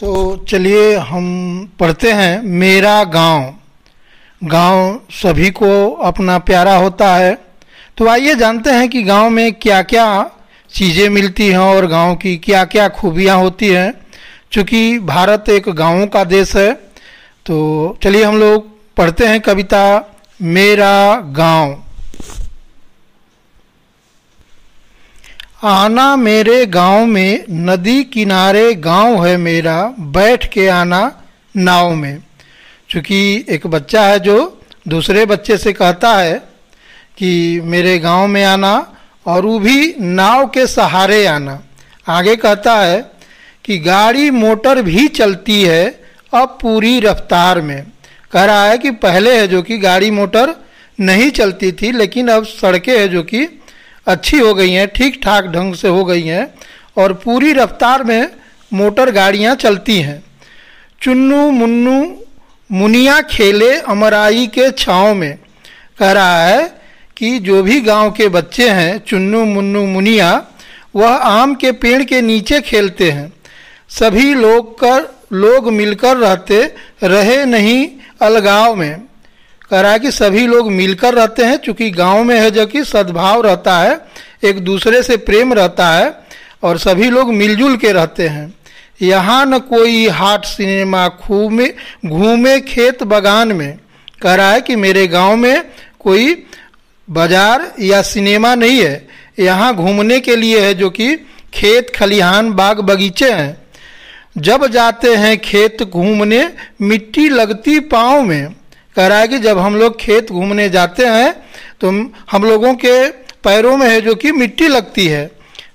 तो चलिए हम पढ़ते हैं मेरा गांव गांव सभी को अपना प्यारा होता है तो आइए जानते हैं कि गांव में क्या क्या चीज़ें मिलती हैं और गांव की क्या क्या खूबियां होती हैं चूँकि भारत एक गांवों का देश है तो चलिए हम लोग पढ़ते हैं कविता मेरा गांव आना मेरे गांव में नदी किनारे गांव है मेरा बैठ के आना नाव में चूँकि एक बच्चा है जो दूसरे बच्चे से कहता है कि मेरे गांव में आना और वो भी नाव के सहारे आना आगे कहता है कि गाड़ी मोटर भी चलती है अब पूरी रफ्तार में कह रहा है कि पहले है जो कि गाड़ी मोटर नहीं चलती थी लेकिन अब सड़कें है जो कि अच्छी हो गई हैं ठीक ठाक ढंग से हो गई हैं और पूरी रफ्तार में मोटर गाड़ियाँ चलती हैं चुन्नू मुन्नू मुनिया खेले अमराई के छाँव में कह रहा है कि जो भी गांव के बच्चे हैं चुन्नू मुन्नू मुनिया वह आम के पेड़ के नीचे खेलते हैं सभी लोग कर लोग मिलकर रहते रहे नहीं अलगाव में कह रहा है कि सभी लोग मिलकर रहते हैं चूंकि गांव में है जो कि सद्भाव रहता है एक दूसरे से प्रेम रहता है और सभी लोग मिलजुल के रहते हैं यहाँ न कोई हाट सिनेमा खूमे घूमे खेत बगान में कह रहा है कि मेरे गांव में कोई बाजार या सिनेमा नहीं है यहाँ घूमने के लिए है जो कि खेत खलिहान बाग बगीचे हैं जब जाते हैं खेत घूमने मिट्टी लगती पाँव में कह रहा है कि जब हम लोग खेत घूमने जाते हैं तो हम लोगों के पैरों में है जो कि मिट्टी लगती है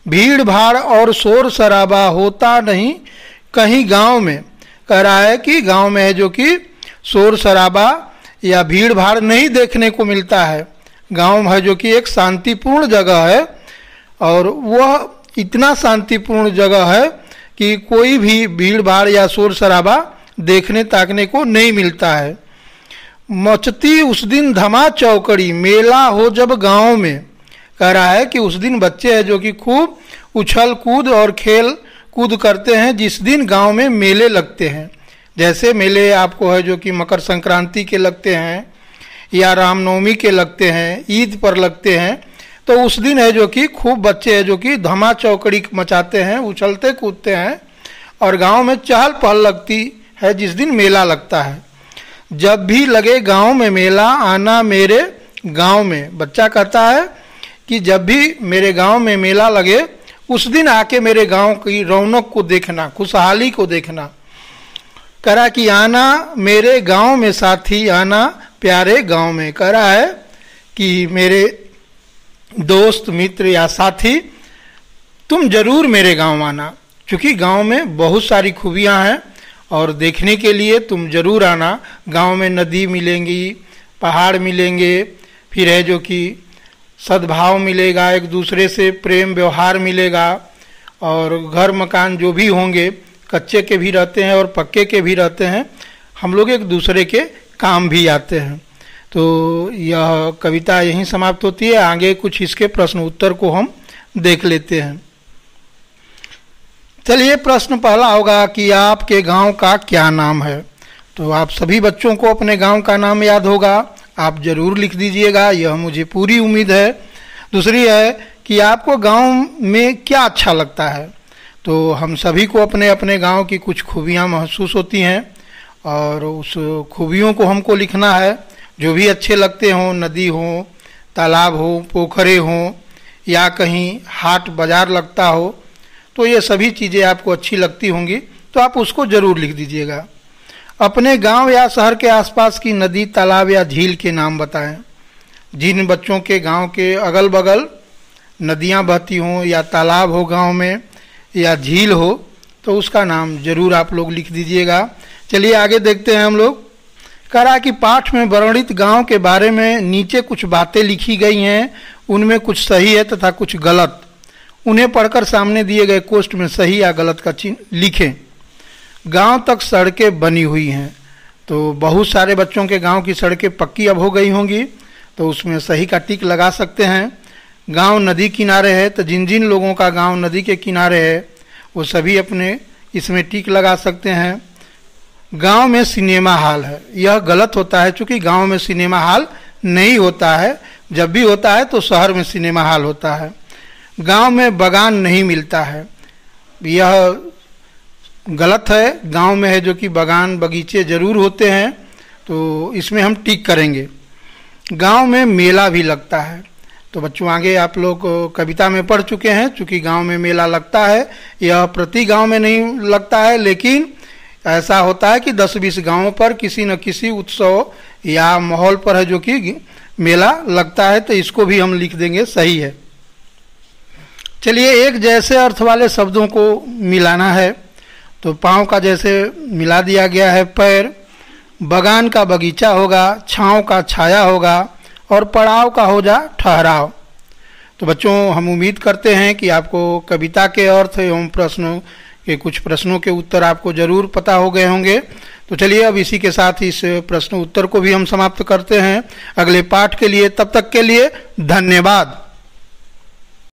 भीड़ भाड़ और शोर शराबा होता नहीं कहीं गांव में कह रहा है कि गांव में है जो कि शोर शराबा या भीड़ भाड़ नहीं देखने को मिलता है गांव है जो कि एक शांतिपूर्ण जगह है और वह इतना शांतिपूर्ण जगह है कि कोई भी भीड़ भाड़ या शोर शराबा देखने ताकने को नहीं मिलता है मचती उस दिन धमा चौकड़ी मेला हो जब गांव में कह रहा है कि उस दिन बच्चे हैं जो कि खूब उछल कूद और खेल कूद करते हैं जिस दिन गांव में मेले लगते हैं जैसे मेले आपको है जो कि मकर संक्रांति के लगते हैं या रामनवमी के लगते हैं ईद पर लगते हैं तो उस दिन है जो कि खूब बच्चे हैं जो कि धमा चौकड़ी मचाते हैं उछलते कूदते हैं और गांव में चहल पहल लगती है जिस दिन मेला लगता है जब भी लगे गांव में मेला आना मेरे गांव में बच्चा कहता है कि जब भी मेरे गांव में मेला लगे उस दिन आके मेरे गांव की रौनक को देखना खुशहाली को देखना करा कि आना मेरे गांव में साथी आना प्यारे गांव में करा है कि मेरे दोस्त मित्र या साथी तुम जरूर मेरे गांव आना क्योंकि गांव में बहुत सारी खूबियां हैं और देखने के लिए तुम जरूर आना गांव में नदी मिलेंगी पहाड़ मिलेंगे फिर है जो कि सद्भाव मिलेगा एक दूसरे से प्रेम व्यवहार मिलेगा और घर मकान जो भी होंगे कच्चे के भी रहते हैं और पक्के के भी रहते हैं हम लोग एक दूसरे के काम भी आते हैं तो यह कविता यहीं समाप्त होती है आगे कुछ इसके प्रश्न उत्तर को हम देख लेते हैं चलिए प्रश्न पहला होगा कि आपके गांव का क्या नाम है तो आप सभी बच्चों को अपने गांव का नाम याद होगा आप ज़रूर लिख दीजिएगा यह मुझे पूरी उम्मीद है दूसरी है कि आपको गांव में क्या अच्छा लगता है तो हम सभी को अपने अपने गांव की कुछ खूबियाँ महसूस होती हैं और उस खूबियों को हमको लिखना है जो भी अच्छे लगते हों नदी हों तालाब हो पोखरे हों या कहीं हाट बाज़ार लगता हो तो ये सभी चीज़ें आपको अच्छी लगती होंगी तो आप उसको ज़रूर लिख दीजिएगा अपने गांव या शहर के आसपास की नदी तालाब या झील के नाम बताएं जिन बच्चों के गांव के अगल बगल नदियां बहती हों या तालाब हो गांव में या झील हो तो उसका नाम जरूर आप लोग लिख दीजिएगा चलिए आगे देखते हैं हम लोग करा कि पाठ में वर्णित गांव के बारे में नीचे कुछ बातें लिखी गई हैं उनमें कुछ सही है तथा कुछ गलत उन्हें पढ़कर सामने दिए गए कोष्ट में सही या गलत का चिन्ह लिखें गांव तक सड़कें बनी हुई हैं तो बहुत सारे बच्चों के गांव की सड़कें पक्की अब हो गई होंगी तो उसमें सही का टिक लगा सकते हैं गांव नदी किनारे है तो जिन जिन लोगों का गांव नदी के किनारे है वो सभी अपने इसमें टिक लगा सकते हैं गांव में सिनेमा हॉल है यह गलत होता है चूँकि गांव में सिनेमा हॉल नहीं होता है जब भी होता है तो शहर में सिनेमा हॉल होता है गांव में बगान नहीं मिलता है यह गलत है गांव में है जो कि बगान बगीचे ज़रूर होते हैं तो इसमें हम टिक करेंगे गांव में मेला भी लगता है तो बच्चों आगे आप लोग कविता में पढ़ चुके हैं चूँकि गांव में मेला लगता है यह प्रति गांव में नहीं लगता है लेकिन ऐसा होता है कि 10-20 गांवों पर किसी न किसी उत्सव या माहौल पर है जो कि मेला लगता है तो इसको भी हम लिख देंगे सही है चलिए एक जैसे अर्थ वाले शब्दों को मिलाना है तो पाँव का जैसे मिला दिया गया है पैर बगान का बगीचा होगा छाँव का छाया होगा और पड़ाव का हो जा ठहराव तो बच्चों हम उम्मीद करते हैं कि आपको कविता के अर्थ एवं प्रश्नों के कुछ प्रश्नों के उत्तर आपको जरूर पता हो गए होंगे तो चलिए अब इसी के साथ इस प्रश्न उत्तर को भी हम समाप्त करते हैं अगले पाठ के लिए तब तक के लिए धन्यवाद